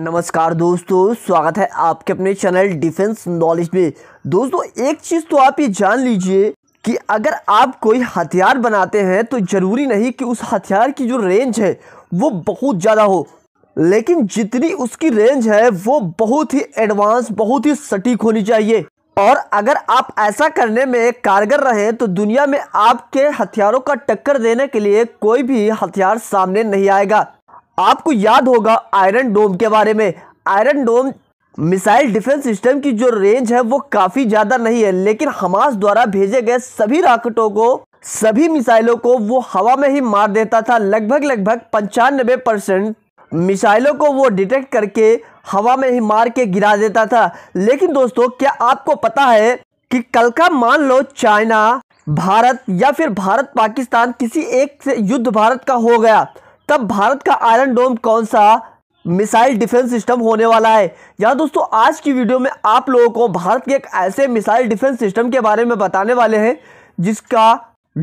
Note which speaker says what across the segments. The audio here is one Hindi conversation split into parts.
Speaker 1: नमस्कार दोस्तों स्वागत है आपके अपने चैनल डिफेंस नॉलेज में दोस्तों एक चीज़ तो आप ये जान लीजिए कि अगर आप कोई हथियार बनाते हैं तो ज़रूरी नहीं कि उस हथियार की जो रेंज है वो बहुत ज़्यादा हो लेकिन जितनी उसकी रेंज है वो बहुत ही एडवांस बहुत ही सटीक होनी चाहिए और अगर आप ऐसा करने में कारगर रहे तो दुनिया में आपके हथियारों का टक्कर देने के लिए कोई भी हथियार सामने नहीं आएगा आपको याद होगा आयरन डोम के बारे में iron dome missile defence system की जो रेंज है वो काफ़ी ज़्यादा नहीं है लेकिन हमास द्वारा भेजे गए सभी राकेटों को सभी मिसाइलों को वो हवा में ही मार देता था लगभग लगभग पंचानबे परसेंट मिसाइलों को वो डिटेक्ट करके हवा में ही मार के गिरा देता था लेकिन दोस्तों क्या आपको पता है कि कल का मान लो चाइना भारत या फिर भारत पाकिस्तान किसी एक से युद्ध भारत का हो गया तब भारत का आयरन डोम कौन सा मिसाइल डिफेंस सिस्टम होने वाला है यहाँ दोस्तों आज की वीडियो में आप लोगों को भारत के एक ऐसे मिसाइल डिफेंस सिस्टम के बारे में बताने वाले हैं जिसका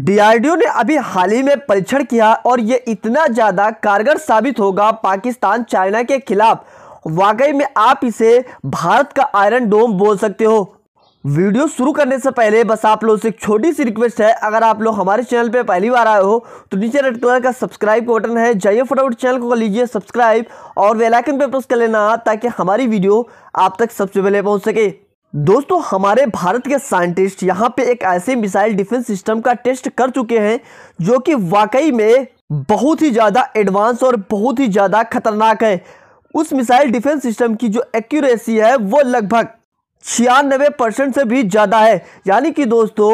Speaker 1: डीआरडीओ ने अभी हाल ही में परीक्षण किया और ये इतना ज़्यादा कारगर साबित होगा पाकिस्तान चाइना के खिलाफ वाकई में आप इसे भारत का आयरन डोम बोल सकते हो वीडियो शुरू करने से पहले बस आप लोगों से एक छोटी सी रिक्वेस्ट है अगर आप लोग हमारे चैनल पे पहली बार आए हो तो नीचे रेड कलर का सब्सक्राइब बटन है जाइए फटाफट चैनल को कर लीजिए सब्सक्राइब और वे आइकन पे प्रेस कर लेना ताकि हमारी वीडियो आप तक सबसे पहले पहुंच सके दोस्तों हमारे भारत के साइंटिस्ट यहाँ पे एक ऐसे मिसाइल डिफेंस सिस्टम का टेस्ट कर चुके हैं जो कि वाकई में बहुत ही ज़्यादा एडवांस और बहुत ही ज़्यादा खतरनाक है उस मिसाइल डिफेंस सिस्टम की जो एक्यूरेसी है वो लगभग छियानबे परसेंट से भी ज़्यादा है यानी कि दोस्तों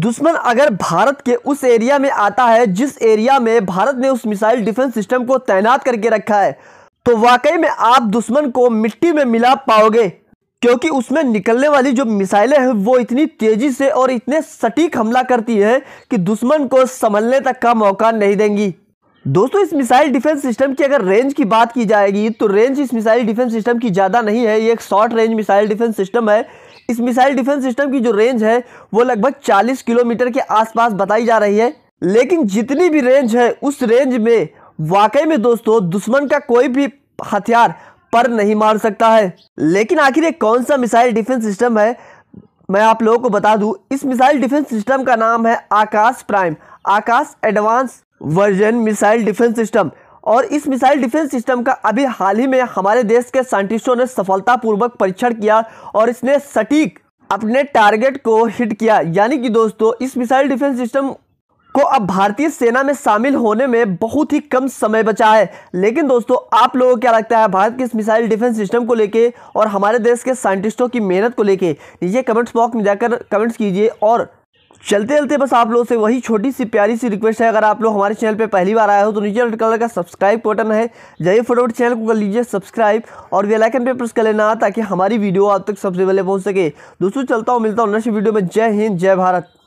Speaker 1: दुश्मन अगर भारत के उस एरिया में आता है जिस एरिया में भारत ने उस मिसाइल डिफेंस सिस्टम को तैनात करके रखा है तो वाकई में आप दुश्मन को मिट्टी में मिला पाओगे क्योंकि उसमें निकलने वाली जो मिसाइलें हैं वो इतनी तेज़ी से और इतने सटीक हमला करती है कि दुश्मन को संभलने तक का मौका नहीं देंगी दोस्तों इस मिसाइल डिफेंस सिस्टम की अगर रेंज की बात की जाएगी तो रेंज इस मिसाइल डिफेंस सिस्टम की ज़्यादा नहीं है ये एक short range missile defence system है इस मिसाइल डिफेंस सिस्टम की जो रेंज है वो लगभग 40 किलोमीटर के आसपास बताई जा रही है लेकिन जितनी भी रेंज है उस रेंज में वाकई में दोस्तों दुश्मन का कोई भी हथियार पर नहीं मार सकता है लेकिन आखिर ये कौन सा मिसाइल डिफेंस सिस्टम है मैं आप लोगों को बता दूँ इस मिसाइल डिफेंस सिस्टम का नाम है Akash prime Akash advance version missile defence system और इस मिसाइल डिफेंस सिस्टम का अभी हाल ही में हमारे देश के साइंटिस्टों ने सफलतापूर्वक परीक्षण किया और इसने सटीक अपने टारगेट को हिट किया यानी कि दोस्तों इस मिसाइल डिफेंस सिस्टम को अब भारतीय सेना में शामिल होने में बहुत ही कम समय बचा है लेकिन दोस्तों आप लोगों को क्या लगता है भारत के इस मिसाइल डिफेंस सिस्टम को लेके और हमारे देश के साइंटिस्टों की मेहनत को लेके नीचे कमेंट्स बॉक्स में जाकर कमेंट्स कीजिए और चलते चलते बस आप लोगों से वही छोटी सी प्यारी सी रिक्वेस्ट है अगर आप लोग हमारे चैनल पे पहली बार आए हो तो नीचे रेड कलर का सब्सक्राइब बटन है जाइए फटोफट चैनल को कर लीजिए सब्सक्राइब और वेलाइकन पे प्रेस कर लेना ताकि हमारी वीडियो आप तक सबसे पहले पहुँच सके दोस्तों चलता हूँ मिलता हूँ नेक्स्ट वीडियो में जय हिंद जय भारत